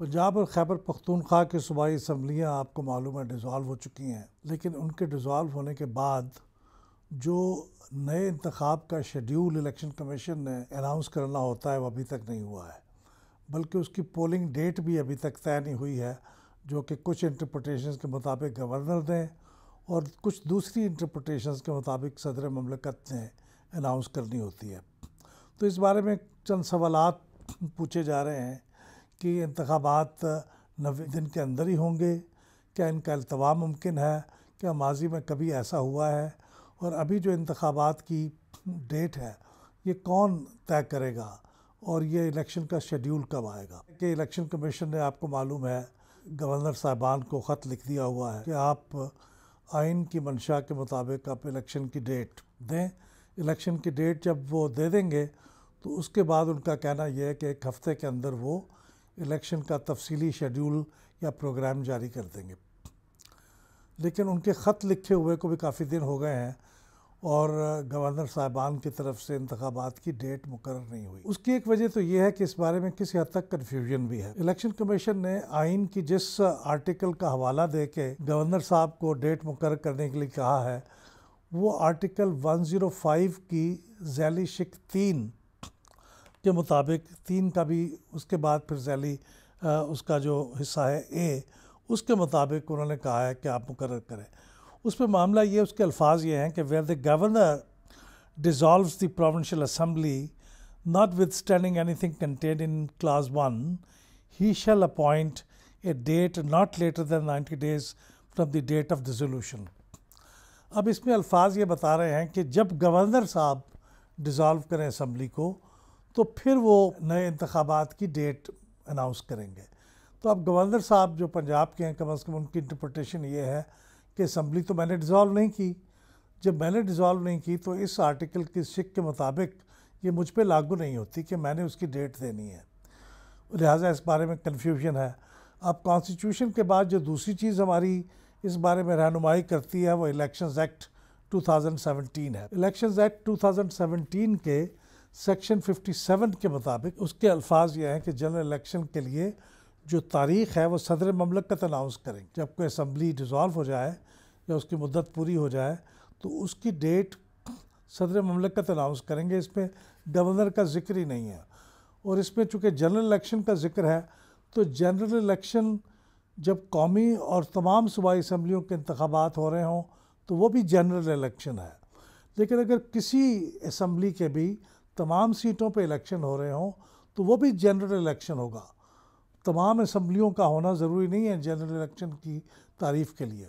पंजाब और खैबर पख्तूनख्वा की सूबाई इसम्बलियाँ आपको मालूम है डिज़ाल्व हो चुकी हैं लेकिन उनके डिज़ोल्व होने के बाद जो नए इंतखब का शेड्यूल इलेक्शन कमीशन ने अनाउंस करना होता है वो अभी तक नहीं हुआ है बल्कि उसकी पोलिंग डेट भी अभी तक तय नहीं हुई है जो कि कुछ इंटरप्रटेशन के मुताबिक गवर्नर ने और कुछ दूसरी इंटरप्रटेशन के मुताबिक सदर ममलकत ने अनाउंस करनी होती है तो इस बारे में चंद सवाल पूछे जा रहे हैं कि इंतबात नबे दिन के अंदर ही होंगे क्या इनका अल्तवा मुमकिन है क्या माजी में कभी ऐसा हुआ है और अभी जो इंतबात की डेट है ये कौन तय करेगा और ये इलेक्शन का शेड्यूल कब आएगा कि इलेक्शन कमीशन ने आपको मालूम है गवर्नर साहबान को ख़त लिख दिया हुआ है कि आप आइन की मंशा के मुताबिक आप इलेक्शन की डेट दें इलेक्शन की डेट जब वो दे देंगे तो उसके बाद उनका कहना यह है कि एक हफ़्ते के अंदर वो इलेक्शन का तफसीली शेड्यूल या प्रोग्राम जारी कर देंगे लेकिन उनके ख़त लिखे हुए को भी काफ़ी दिन हो गए हैं और गवर्नर साहबान की तरफ से इंतबात की डेट मुकर नहीं हुई उसकी एक वजह तो यह है कि इस बारे में किसी हद तक कन्फ्यूजन भी है इलेक्शन कमीशन ने आइन की जिस आर्टिकल का हवाला दे के गवर्नर साहब को डेट मुकर करने के लिए कहा है वो आर्टिकल 105 की जैली शिक तीन के मुताबिक तीन का भी उसके बाद फिर जैली उसका जो हिस्सा है ए उसके मुताबिक उन्होंने कहा है कि आप मुकर करें उस पर मामला ये उसके अल्फाज ये हैं कि where the governor dissolve the provincial assembly notwithstanding anything contain in clause one he shall appoint a date not later than ninety days from the date of dissolution अब इसमें अल्फाज ये बता रहे हैं कि जब governor साहब डिज़ोल्व करें असम्बली को तो फिर वो नए इंतबात की डेट अनाउंस करेंगे तो अब गवर्नर साहब जो पंजाब के हैं कम अज़ कम उनकी इंटरप्रटेशन ये है कि असम्बली तो मैंने डिज़ोल्व नहीं की जब मैंने डिज़ोल्व नहीं की तो इस आर्टिकल की शिक के मुताबिक ये मुझ पर लागू नहीं होती कि मैंने उसकी डेट देनी है लिहाजा इस बारे में कन्फ्यूजन है अब कॉन्स्टिट्यूशन के बाद जो दूसरी चीज़ हमारी इस बारे में रहनुमाई करती है वो इलेक्शंस एक्ट 2017 है इलेक्शंस एक्ट 2017 के सेक्शन 57 के मुताबिक उसके अल्फाज ये हैं कि जनरल इलेक्शन के लिए जो तारीख़ है वो सदर ममलकत अनाउंस करें जब कोई असम्बली डिज़ोल्व हो जाए या उसकी मुद्दत पूरी हो जाए तो उसकी डेट सदर ममलकत अनाउंस करेंगे इसमें गवर्नर का जिक्र ही नहीं है और इसमें चूँकि जनरल इलेक्शन का जिक्र है तो जनरल इलेक्शन जब कौमी और तमाम सूबाई इसम्बलियों के इंतबात हो रहे हों तो वो भी जनरल इलेक्शन है लेकिन अगर किसी इसम्बली के भी तमाम सीटों पे इलेक्शन हो रहे हों तो वो भी जनरल इलेक्शन होगा तमाम असम्बलियों का होना ज़रूरी नहीं है जनरल इलेक्शन की तारीफ़ के लिए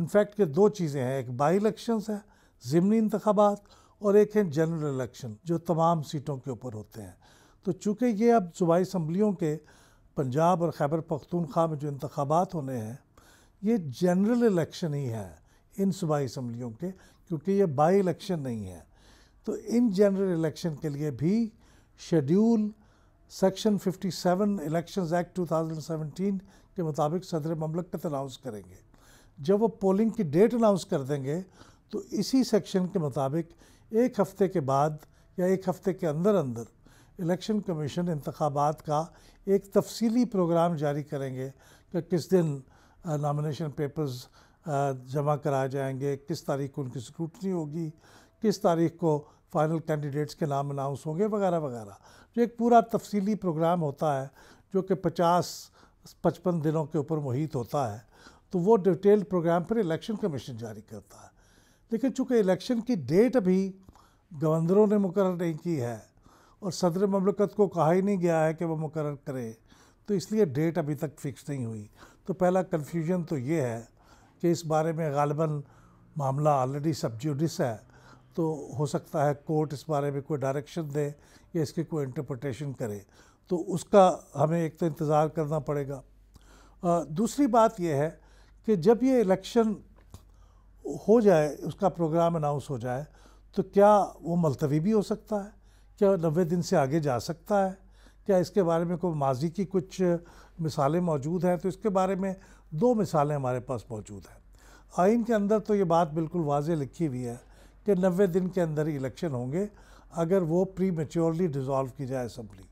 इनफैक्ट के दो चीज़ें हैं एक बाई इलेक्शन है ज़मनी इंतबात और एक है जनरल इलेक्शन जो तमाम सीटों के ऊपर होते हैं तो चूँकि ये अब सूबाई असम्बलियों के पंजाब और खैबर पख्तूनख्वा में जो इंतबात होने हैं ये जनरल इलेक्शन ही है इन सूबाई असम्बलियों के क्योंकि ये बाई इलेक्शन नहीं है तो इन जनरल इलेक्शन के लिए भी शेड्यूल सेक्शन 57 इलेक्शंस एक्ट 2017 के मुताबिक सदर ममलकत अनाउंस करेंगे जब वो पोलिंग की डेट अनाउंस कर देंगे तो इसी सेक्शन के मुताबिक एक हफ़्ते के बाद या एक हफ़्ते के अंदर अंदर इलेक्शन कमीशन इंतबात का एक तफसीली प्रोग्राम जारी करेंगे कि किस दिन नामिनेशन uh, पेपर्स uh, जमा कराए जाएंगे किस तारीख को उनकी स्क्रूटनी होगी किस तारीख को फाइनल कैंडिडेट्स के नाम अनाउंस होंगे वगैरह वगैरह जो तो एक पूरा तफसीली प्रोग्राम होता है जो कि पचास पचपन दिनों के ऊपर मुहित होता है तो वो डिटेल्ड प्रोग्राम पर इलेक्शन कमीशन जारी करता है लेकिन चूँकि इलेक्शन की डेट अभी गवर्नरों ने मुकर नहीं की है और सदर ममलकत को कहा ही नहीं गया है कि वो मुकर करे तो इसलिए डेट अभी तक फिक्स नहीं हुई तो पहला कन्फ्यूजन तो ये है कि इस बारे में गालबा मामला ऑलरेडी सबज्यूडिस है तो हो सकता है कोर्ट इस बारे में कोई डायरेक्शन दे या इसकी कोई इंटरप्रटेशन करे तो उसका हमें एक तो इंतज़ार करना पड़ेगा आ, दूसरी बात यह है कि जब ये इलेक्शन हो जाए उसका प्रोग्राम अनाउंस हो जाए तो क्या वो मुलतवी भी हो सकता है क्या नबे दिन से आगे जा सकता है क्या इसके बारे में कोई माजी की कुछ मिसालें मौजूद हैं तो इसके बारे में दो मिसालें हमारे पास मौजूद हैं आइन के अंदर तो ये बात बिल्कुल वाज लिखी हुई है कि नबे दिन के अंदर इलेक्शन होंगे अगर वो प्री मेच्योरली डिज़ोल्व की जाए असम्बली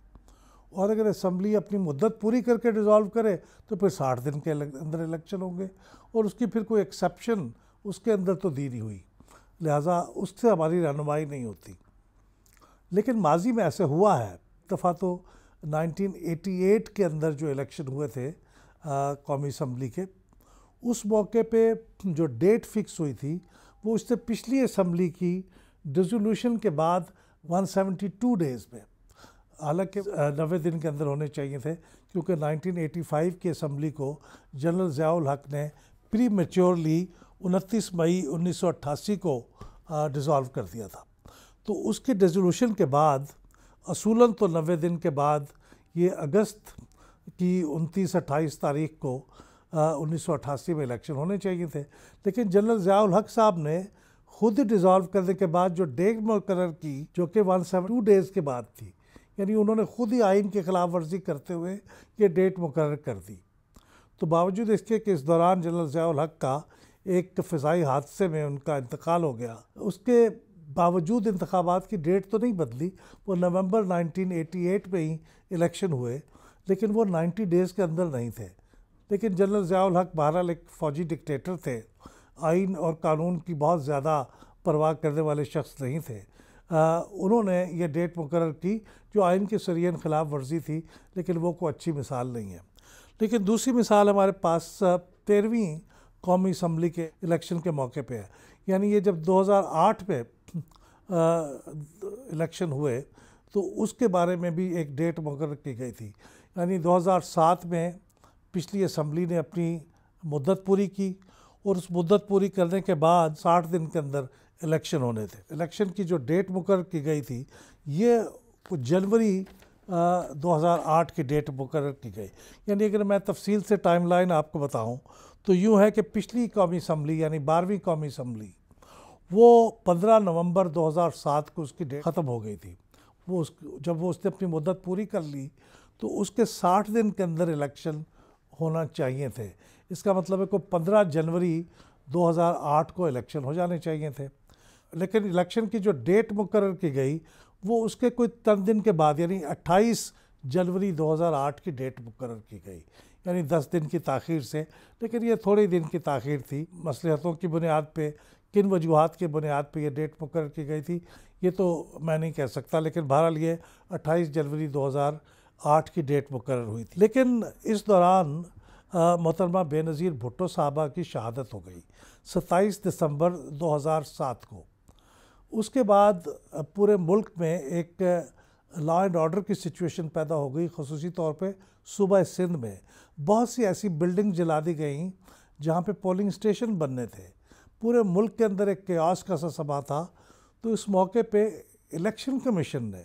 और अगर असम्बली अपनी मुद्दत पूरी करके डिज़ोल्व करे तो फिर साठ दिन के अंदर इलेक्शन होंगे और उसकी फिर कोई एक्सेप्शन उसके अंदर तो दी नहीं हुई लिहाजा उससे हमारी रहनुमाई नहीं होती लेकिन माजी में ऐसे हुआ है दफ़ा तो 1988 के अंदर जो इलेक्शन हुए थे कौमी असम्बली के उस मौके पे जो डेट फिक्स हुई थी वो उससे पिछली असम्बली की डिजोल्यूशन के बाद 172 डेज़ में हालांकि नवे दिन के अंदर होने चाहिए थे क्योंकि 1985 की असम्बली को जनरल जयाउल हक ने प्री मेच्योरली उनतीस मई 1988 को डिज़ोल्व कर दिया था तो उसके डिजोल्यूशन के बाद असूलन तो नवे दिन के बाद ये अगस्त की उनतीस अट्ठाईस तारीख को उन्नीस में इलेक्शन होने चाहिए थे लेकिन जनरल जयाल हक साहब ने खुद डिज़ोल्व करने के बाद जो डेट मुकर की जो कि वन सेवन टू डेज़ के बाद थी यानी उन्होंने खुद ही आइन के खिलाफ वर्जी करते हुए ये डेट मुकर कर दी तो बावजूद इसके कि इस दौरान जनरल जयाल हक का एक फ़ाई हादसे में उनका इंतकाल हो गया उसके बावजूद इंतबात की डेट तो नहीं बदली वो नवंबर 1988 में ही इलेक्शन हुए लेकिन वो 90 डेज़ के अंदर नहीं थे लेकिन जनरल ज़ियाल हक बहरहाल एक फ़ौजी डिक्टेटर थे आइन और कानून की बहुत ज़्यादा परवाह करने वाले शख्स नहीं थे आ, उन्होंने ये डेट मुकर की जो आइन के सरीन ख़िलाफ़ वर्जी थी लेकिन वो कोई अच्छी मिसाल नहीं है लेकिन दूसरी मिसाल हमारे पास तेरहवीं कौमी असम्बली के इलेक्शन के मौके पे है यानी ये जब 2008 में इलेक्शन हुए तो उसके बारे में भी एक डेट मुकर की गई थी यानी 2007 में पिछली असम्बली ने अपनी मुद्दत पूरी की और उस मुद्दत पूरी करने के बाद साठ दिन के अंदर इलेक्शन होने थे इलेक्शन की जो डेट मुकर की गई थी ये जनवरी दो हज़ार आठ की डेट मुकर की गई यानी अगर मैं तफसील से टाइम लाइन आपको बताऊँ तो यूँ है कि पिछली कौमी असम्बली यानी बारहवीं कौमी असम्बली वो पंद्रह नवंबर दो हज़ार सात को उसकी डेट ख़त्म हो गई थी वो उस जब वो उसने अपनी मुद्दत पूरी कर ली तो उसके साठ दिन के अंदर इलेक्शन होना चाहिए थे इसका मतलब है को 15 जनवरी 2008 को इलेक्शन हो जाने चाहिए थे लेकिन इलेक्शन की जो डेट मुकर की गई वो उसके कोई तन दिन के बाद यानी 28 जनवरी 2008 की डेट मुकर की गई यानी 10 दिन की तखिर से लेकिन ये थोड़े दिन की ताखिर थी मसलहतों की बुनियाद पे किन वजूहत की बुनियाद पे ये डेट मुकर की गई थी ये तो मैं नहीं कह सकता लेकिन बहरहाल ये अट्ठाईस जनवरी दो आठ की डेट मुकर हुई थी लेकिन इस दौरान मोहतरमा बेनज़ीर भुट्टो साहबा की शहादत हो गई सत्ताईस दिसंबर 2007 को उसके बाद पूरे मुल्क में एक लॉ एंड ऑर्डर की सिचुएशन पैदा हो गई खसूस तौर पे सुबह सिंध में बहुत सी ऐसी बिल्डिंग जला दी गई जहाँ पे पोलिंग स्टेशन बनने थे पूरे मुल्क के अंदर एक क्यास का सा समा था तो इस मौके पे इलेक्शन कमीशन ने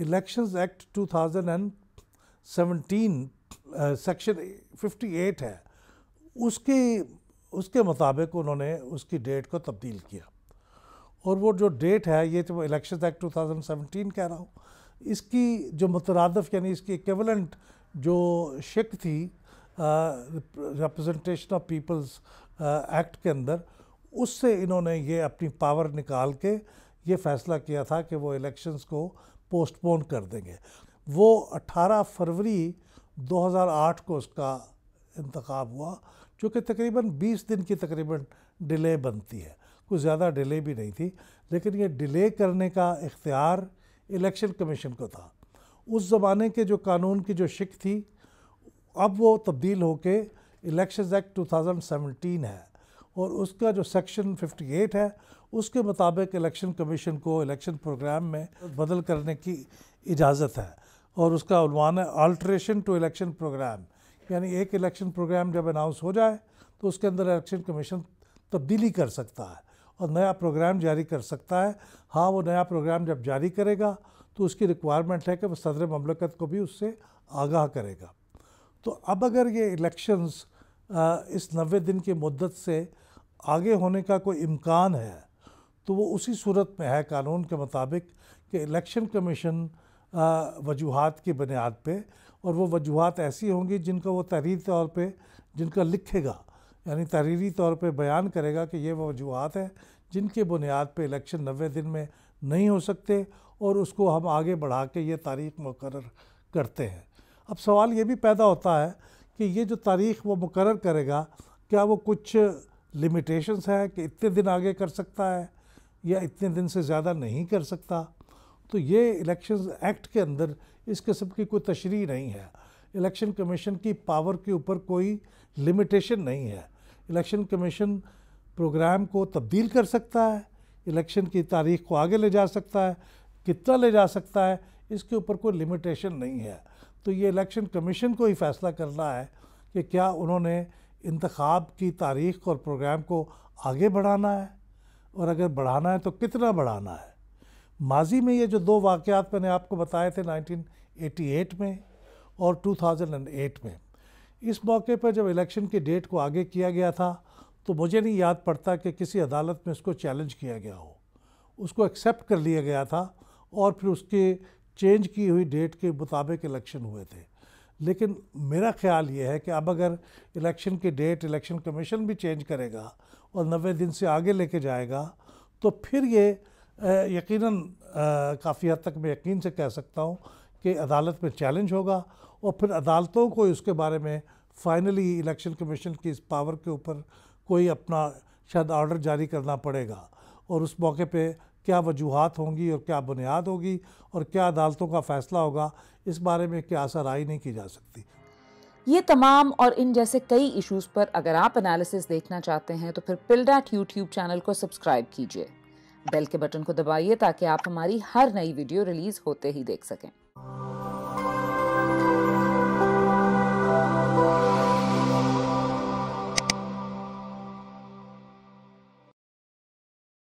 इलेक्शंस एक्ट 2017 सेक्शन सेक्शन 58 है उसके उसके मुताबिक उन्होंने उसकी डेट को तब्दील किया और वो जो डेट है ये जो इलेक्शन एक्ट 2017 कह रहा हूँ इसकी जो मुतरदफ यानी इसकी इक्वलेंट जो शिक थी रिप्रेजेंटेशन ऑफ पीपल्स एक्ट के अंदर उससे इन्होंने ये अपनी पावर निकाल के ये फैसला किया था कि वो इलेक्शंस को पोस्टपोन कर देंगे वो 18 फरवरी 2008 को उसका इंतखब हुआ जो कि तकरीबन 20 दिन की तकरीबन डिले बनती है कुछ ज़्यादा डिले भी नहीं थी लेकिन ये डिले करने का इख्तियार इलेक्शन कमीशन को था उस ज़माने के जो कानून की जो शिक थी अब वो तब्दील होके इलेक्शन एक्ट 2017 है और उसका जो सेक्शन 58 है उसके मुताबिक इलेक्शन कमीशन को इलेक्शन प्रोग्राम में बदल करने की इजाज़त है और उसका उनवान है अल्ट्रेशन टू इलेक्शन प्रोग्राम यानी एक इलेक्शन प्रोग्राम जब अनाउंस हो जाए तो उसके अंदर इलेक्शन कमीशन तब्दीली कर सकता है और नया प्रोग्राम जारी कर सकता है हाँ वो नया प्रोग्राम जब जारी करेगा तो उसकी रिक्वायरमेंट है कि वह सदर ममलकत को भी उससे आगाह करेगा तो अब अगर ये इलेक्शंस इस नबे दिन की मदत से आगे होने का कोई इम्कान है तो वो उसी सूरत में है कानून के मुताबिक कि इलेक्शन कमीशन वजूहत की बुनियाद पे और वो वजूहत ऐसी होंगी जिनका वो तहरीर तौर पे जिनका लिखेगा यानी तहरीरी तौर पे बयान करेगा कि ये वो वजूहत हैं जिनके बुनियाद पे इलेक्शन नबे दिन में नहीं हो सकते और उसको हम आगे बढ़ा के ये तारीख मुकर करते हैं अब सवाल ये भी पैदा होता है कि ये जो तारीख वो मुकर करेगा क्या वो कुछ लिमिटेशंस हैं कि इतने दिन आगे कर सकता है या इतने दिन से ज़्यादा नहीं कर सकता तो ये इलेक्शन एक्ट के अंदर इस किस्म की कोई तशरी नहीं है इलेक्शन कमीशन की पावर के ऊपर कोई लिमिटेशन नहीं है इलेक्शन कमीशन प्रोग्राम को तब्दील कर सकता है इलेक्शन की तारीख को आगे ले जा सकता है कितना ले जा सकता है इसके ऊपर कोई लिमिटेशन नहीं है तो ये इलेक्शन कमीशन को ही फैसला करना है कि क्या उन्होंने इंतखब की तारीख और प्रोग्राम को आगे बढ़ाना है और अगर बढ़ाना है तो कितना बढ़ाना है माजी में ये जो दो वाक़ात मैंने आपको बताए थे 1988 में और 2008 में इस मौके पर जब इलेक्शन की डेट को आगे किया गया था तो मुझे नहीं याद पड़ता कि किसी अदालत में इसको चैलेंज किया गया हो उसको एक्सेप्ट कर लिया गया था और फिर उसके चेंज की हुई डेट के मुताबिक इलेक्शन हुए थे लेकिन मेरा ख्याल ये है कि अब अगर इलेक्शन की डेट इलेक्शन कमीशन भी चेंज करेगा और नबे दिन से आगे लेके जाएगा तो फिर ये यकीनन काफ़ी हद तक मैं यकीन से कह सकता हूँ कि अदालत में चैलेंज होगा और फिर अदालतों को इसके बारे में फाइनली इलेक्शन कमीशन की इस पावर के ऊपर कोई अपना शायद ऑर्डर जारी करना पड़ेगा और उस मौके पे क्या वजूहत होंगी और क्या बुनियाद होगी और क्या अदालतों का फ़ैसला होगा इस बारे में क्या आई नहीं की जा सकती ये तमाम और इन जैसे कई इश्यूज़ पर अगर आप एनालिसिस देखना चाहते हैं तो फिर पिल्डाट यूट्यूब चैनल को सब्सक्राइब कीजिए बेल के बटन को दबाइए ताकि आप हमारी हर नई वीडियो रिलीज़ होते ही देख सकें